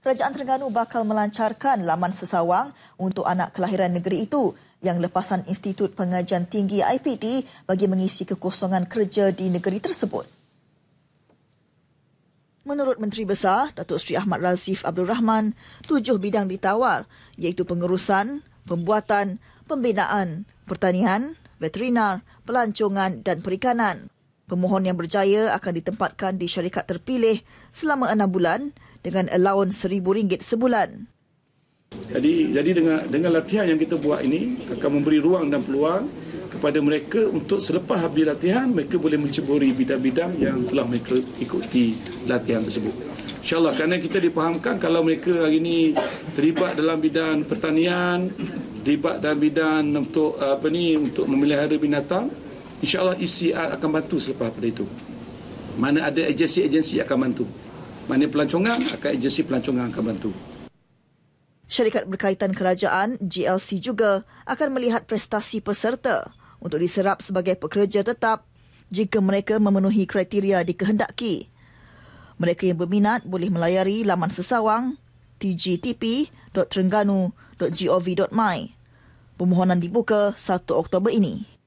Kerajaan Terengganu bakal melancarkan laman sesawang untuk anak kelahiran negeri itu yang lepasan Institut Pengajian Tinggi IPT bagi mengisi kekosongan kerja di negeri tersebut. Menurut Menteri Besar Datuk Seri Ahmad Razif Abdul Rahman, tujuh bidang ditawar iaitu pengurusan, pembuatan, pembinaan, pertanian, veterinar, pelancongan dan perikanan. Pemohon yang berjaya akan ditempatkan di syarikat terpilih selama enam bulan dengan allowance rm ringgit sebulan. Jadi, jadi dengan, dengan latihan yang kita buat ini akan memberi ruang dan peluang kepada mereka untuk selepas habis latihan mereka boleh menceburi bidang-bidang yang telah mereka ikuti latihan tersebut. InsyaAllah kerana kita dipahamkan kalau mereka hari ini terlibat dalam bidang pertanian, terlibat dalam bidang untuk apa ni untuk memelihara binatang, InsyaAllah ECR akan bantu selepas pada itu. Mana ada agensi-agensi akan bantu. Mana pelancongan, akan agensi pelancongan akan bantu. Syarikat berkaitan kerajaan, GLC juga, akan melihat prestasi peserta untuk diserap sebagai pekerja tetap jika mereka memenuhi kriteria dikehendaki. Mereka yang berminat boleh melayari laman sesawang tgtp.terengganu.gov.my. Permohonan dibuka 1 Oktober ini.